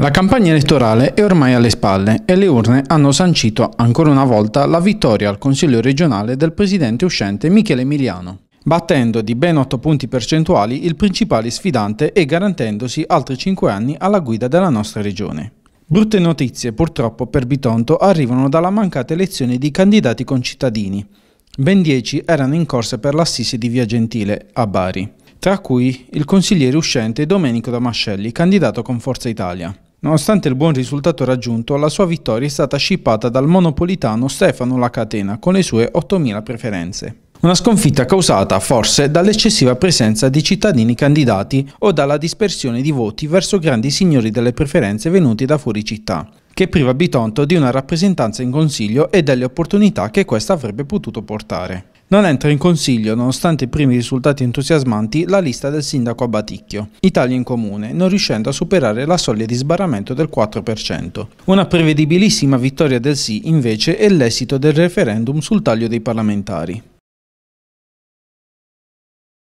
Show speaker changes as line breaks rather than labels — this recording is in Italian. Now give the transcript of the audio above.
La campagna elettorale è ormai alle spalle e le urne hanno sancito ancora una volta la vittoria al Consiglio regionale del presidente uscente Michele Emiliano, battendo di ben 8 punti percentuali il principale sfidante e garantendosi altri 5 anni alla guida della nostra regione. Brutte notizie purtroppo per Bitonto arrivano dalla mancata elezione di candidati concittadini. Ben 10 erano in corsa per l'assise di Via Gentile, a Bari, tra cui il consigliere uscente Domenico Damascelli, candidato con Forza Italia. Nonostante il buon risultato raggiunto, la sua vittoria è stata scippata dal monopolitano Stefano La Catena con le sue 8.000 preferenze. Una sconfitta causata, forse, dall'eccessiva presenza di cittadini candidati o dalla dispersione di voti verso grandi signori delle preferenze venuti da fuori città che priva Bitonto di una rappresentanza in Consiglio e delle opportunità che questa avrebbe potuto portare. Non entra in consiglio, nonostante i primi risultati entusiasmanti, la lista del sindaco Abaticchio, Italia in Comune, non riuscendo a superare la soglia di sbarramento del 4%. Una prevedibilissima vittoria del sì, invece, è l'esito del referendum sul taglio dei parlamentari.